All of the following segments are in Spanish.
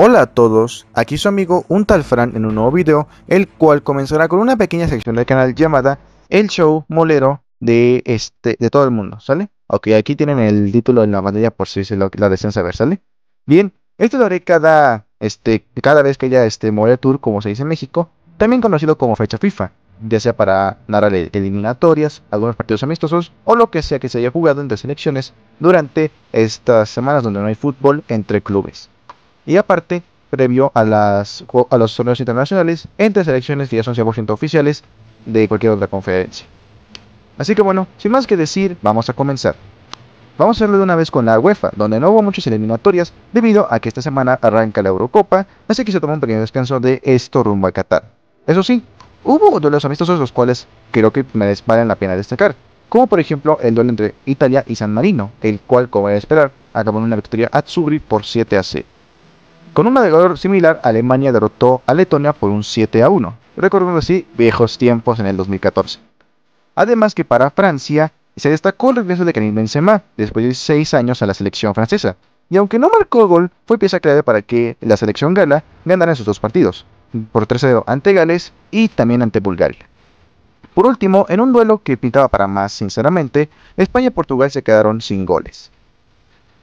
Hola a todos, aquí su amigo un tal Fran en un nuevo video, el cual comenzará con una pequeña sección del canal llamada El Show Molero de este de todo el mundo, ¿sale? Ok, aquí tienen el título en la pantalla por si se la desean saber, ¿sale? Bien, esto lo haré cada, este, cada vez que haya este Molero Tour, como se dice en México, también conocido como fecha FIFA, ya sea para narrar eliminatorias, algunos partidos amistosos o lo que sea que se haya jugado entre selecciones durante estas semanas donde no hay fútbol entre clubes. Y aparte, previo a, los torneos internacionales, entre selecciones que ya son 100% oficiales de cualquier otra conferencia. Así que bueno, sin más que decir, vamos a comenzar. Vamos a hacerlo de una vez con la UEFA, donde no hubo muchas eliminatorias debido a que esta semana arranca la Eurocopa, así que se toma un pequeño descanso de esto rumbo a Qatar. Eso sí, hubo duelos amistosos los cuales creo que me valen la pena destacar, como por ejemplo el duelo entre Italia y San Marino, el cual, como era esperar, acabó en una victoria Azzurri por 7 a 0. Con un marcador similar, Alemania derrotó a Letonia por un 7 a 1, recordando así viejos tiempos en el 2014. Además que para Francia se destacó el regreso de Karim Benzema después de 6 años a la selección francesa, y aunque no marcó gol, fue pieza clave para que la selección gala ganara en sus dos partidos, por 3 ante Gales y también ante Bulgaria. Por último, en un duelo que pintaba para más sinceramente, España y Portugal se quedaron sin goles.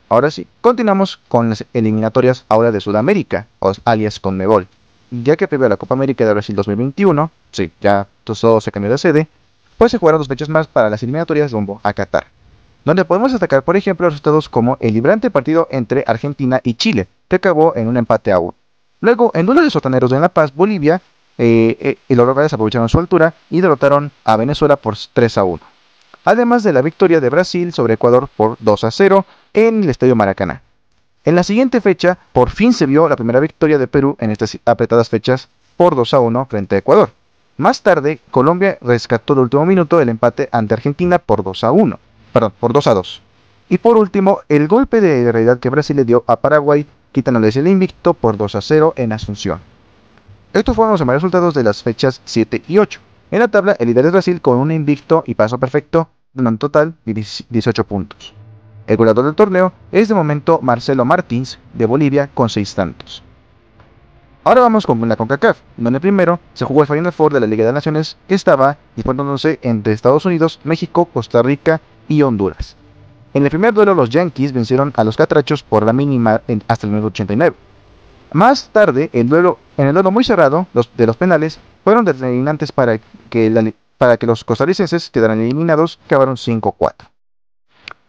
Ahora sí, continuamos con las eliminatorias ahora de Sudamérica, alias con Mebol. Ya que previo a la Copa América de Brasil 2021, sí, ya todo se cambió de sede, pues se jugaron dos fechas más para las eliminatorias rumbo a Qatar. Donde podemos destacar, por ejemplo, resultados como el librante partido entre Argentina y Chile, que acabó en un empate a uno. Luego, en uno de los sotaneros de La Paz, Bolivia, eh, eh, y los locales aprovecharon su altura y derrotaron a Venezuela por 3 a 1 además de la victoria de Brasil sobre Ecuador por 2 a 0 en el Estadio Maracaná. En la siguiente fecha, por fin se vio la primera victoria de Perú en estas apretadas fechas por 2 a 1 frente a Ecuador. Más tarde, Colombia rescató de último minuto el empate ante Argentina por 2 a 1, perdón, por 2 a 2. Y por último, el golpe de realidad que Brasil le dio a Paraguay, quitándoles el invicto por 2 a 0 en Asunción. Estos fueron los demás resultados de las fechas 7 y 8. En la tabla, el líder es Brasil con un invicto y paso perfecto un total 18 puntos. El goleador del torneo es de momento Marcelo Martins de Bolivia con 6 tantos. Ahora vamos con la CONCACAF, donde primero se jugó el Final Four de la Liga de Naciones que estaba disputándose entre Estados Unidos, México, Costa Rica y Honduras. En el primer duelo los Yankees vencieron a los Catrachos por la mínima hasta el número 89. Más tarde, el duelo, en el duelo muy cerrado los, de los penales, fueron determinantes para que la, para que los costarricenses quedaran eliminados, acabaron 5-4.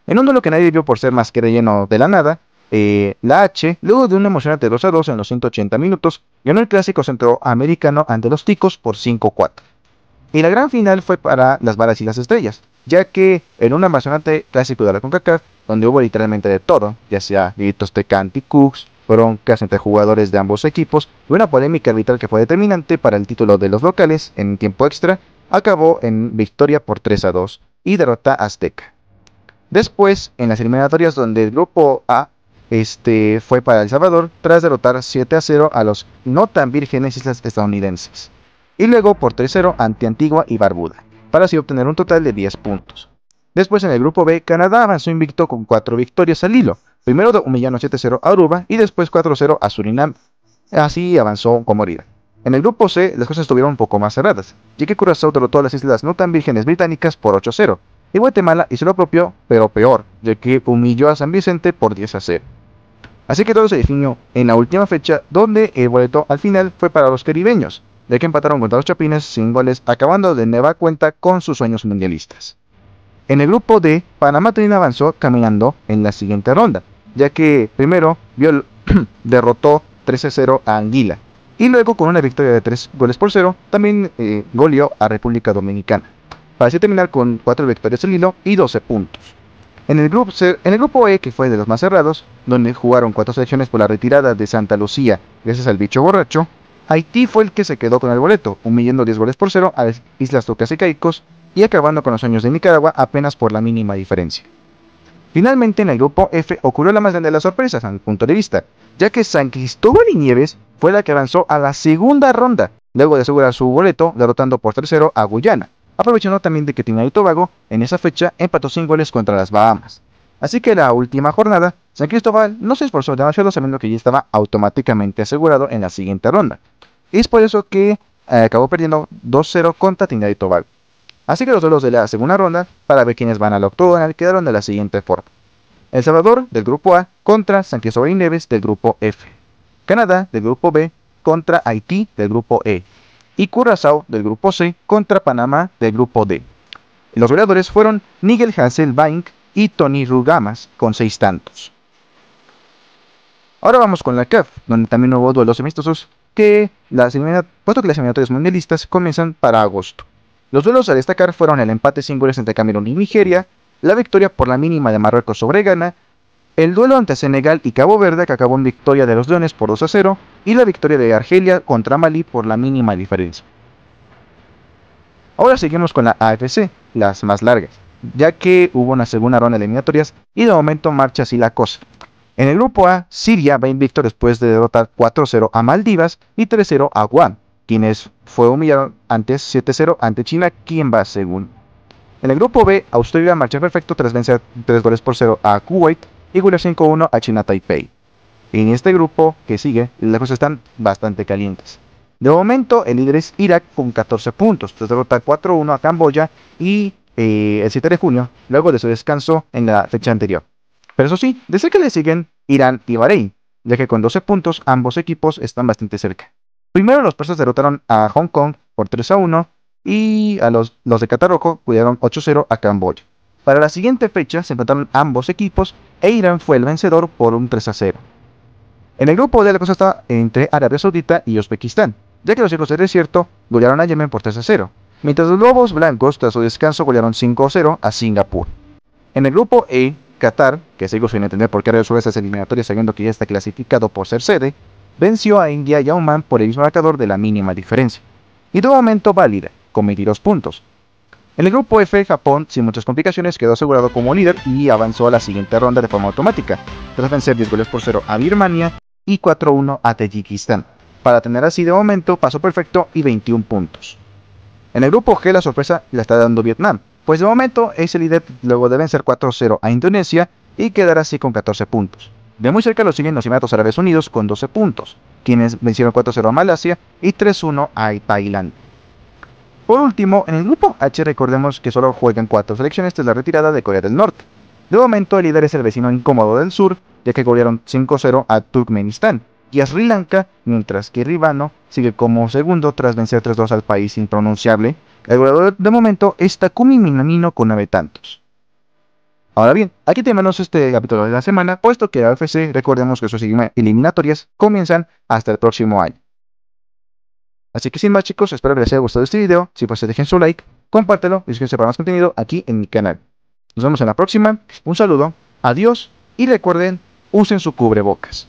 En un duelo que nadie vio por ser más que relleno de la nada, eh, la H, luego de un emocionante 2 a 2 en los 180 minutos, ganó el clásico centroamericano ante los Ticos por 5-4. Y la gran final fue para las balas y las estrellas, ya que en un emocionante clásico de la CONCACAF, donde hubo literalmente de todo, ya sea gritos de Canty Cooks, broncas entre jugadores de ambos equipos y una polémica arbitral que fue determinante para el título de los locales en tiempo extra acabó en victoria por 3 a 2 y derrota a Azteca. Después, en las eliminatorias donde el grupo A este, fue para El Salvador tras derrotar 7 a 0 a los no tan vírgenes islas estadounidenses. Y luego por 3-0 a ante Antigua y Barbuda, para así obtener un total de 10 puntos. Después en el grupo B, Canadá avanzó invicto con 4 victorias al hilo. Primero humillando 7-0 a a Aruba y después 4-0 a a Surinam. Así avanzó como Morida. En el grupo C, las cosas estuvieron un poco más cerradas, ya que Curazao derrotó a las islas no tan vírgenes británicas por 8-0, y Guatemala hizo lo propio, pero peor, ya que humilló a San Vicente por 10-0. Así que todo se definió en la última fecha, donde el boleto al final fue para los caribeños, ya que empataron contra los Chapines sin goles, acabando de nueva cuenta con sus sueños mundialistas. En el grupo D, Panamá también avanzó caminando en la siguiente ronda, ya que primero derrotó 13-0 a Anguila, y luego con una victoria de 3 goles por 0, también eh, goleó a República Dominicana, para así terminar con 4 victorias en hilo y 12 puntos. En el, grupo, E, que fue de los más cerrados, donde jugaron 4 selecciones por la retirada de Santa Lucía gracias al bicho borracho, Haití fue el que se quedó con el boleto, humillando 10 goles por 0 a las Islas Tocas y Caicos y acabando con los sueños de Nicaragua apenas por la mínima diferencia. Finalmente, en el grupo F ocurrió la más grande de las sorpresas, a punto de vista, ya que San Cristóbal y Nieves fue la que avanzó a la segunda ronda, luego de asegurar su boleto derrotando por tercero a Guyana, aprovechando también de que Trinidad y Tobago en esa fecha empató sin goles contra las Bahamas. Así que la última jornada, San Cristóbal no se esforzó demasiado sabiendo que ya estaba automáticamente asegurado en la siguiente ronda. Es por eso que eh, acabó perdiendo 2-0 contra Trinidad y Tobago. Así que los duelos de la segunda ronda, para ver quiénes van al octogonal, quedaron de la siguiente forma. El Salvador del grupo A contra San Cristóbal y Neves del grupo F. Canadá del grupo B contra Haití del grupo E. Y Curazao del grupo C contra Panamá del grupo D. Los goleadores fueron Nigel Hasselbaink y Tony Rugamas con seis tantos. Ahora vamos con la CAF, donde también hubo duelos amistosos que puesto que las eliminatorias mundialistas comienzan para agosto. Los duelos a destacar fueron el empate sin entre Camerún y Nigeria, la victoria por la mínima de Marruecos sobre Ghana, el duelo ante Senegal y Cabo Verde que acabó en victoria de los Leones por 2 a 0 y la victoria de Argelia contra Malí por la mínima diferencia. Ahora seguimos con la AFC, las más largas, ya que hubo una segunda ronda eliminatorias y de momento marcha así la cosa. En el grupo A, Siria va invicto después de derrotar 4-0 a Maldivas y 3-0 a Guam, quienes fue humillado antes 7-0 ante China, quien va según en el grupo B, Australia marcha perfecto tras vencer 3 goles por 0 a Kuwait y golear 5-1 a China Taipei. En este grupo que sigue, las cosas están bastante calientes. De momento, el líder es Irak con 14 puntos, tras derrotar 4-1 a Camboya y eh, el 7 de junio, luego de su descanso en la fecha anterior. Pero eso sí, de cerca le siguen Irán y Bahrein, ya que con 12 puntos ambos equipos están bastante cerca. Primero los persas derrotaron a Hong Kong por 3 1 y a los, los de Catarroco pudieron 8-0 a Camboya. Para la siguiente fecha se enfrentaron ambos equipos e Irán fue el vencedor por un 3-0. En el grupo D la cosa estaba entre Arabia Saudita y Uzbekistán, ya que los cielos del desierto golearon a Yemen por 3-0, mientras los Lobos Blancos tras su descanso golearon 5-0 a Singapur. En el grupo E, Qatar, que sigo sin entender por qué resuelve esas eliminatorias sabiendo que ya está clasificado por ser sede, venció a India y a Oman por el mismo marcador de la mínima diferencia. Y de momento válida, con 22 puntos. En el grupo F, Japón, sin muchas complicaciones, quedó asegurado como líder y avanzó a la siguiente ronda de forma automática, tras vencer 10 goles por 0 a Birmania y 4-1 a Tayikistán, para tener así de momento paso perfecto y 21 puntos. En el grupo G la sorpresa la está dando Vietnam, pues de momento es el líder luego de vencer 4-0 a Indonesia y quedará así con 14 puntos. De muy cerca lo siguen los Emiratos Árabes Unidos con 12 puntos, quienes vencieron 4-0 a Malasia y 3-1 a Tailandia. Por último, en el grupo H recordemos que solo juegan cuatro selecciones tras la retirada de Corea del Norte. De momento, el líder es el vecino incómodo del sur, ya que golearon 5-0 a Turkmenistán y a Sri Lanka, mientras que Ribano sigue como segundo tras vencer 3-2 al país impronunciable. El goleador de momento es Takumi Minamino con 9 tantos. Ahora bien, aquí tenemos este capítulo de la semana, puesto que la AFC, recordemos que sus eliminatorias comienzan hasta el próximo año. Así que sin más chicos, espero que les haya gustado este video. Si fue así, dejen su like, compártelo y suscríbanse para más contenido aquí en mi canal. Nos vemos en la próxima. Un saludo, adiós y recuerden, usen su cubrebocas.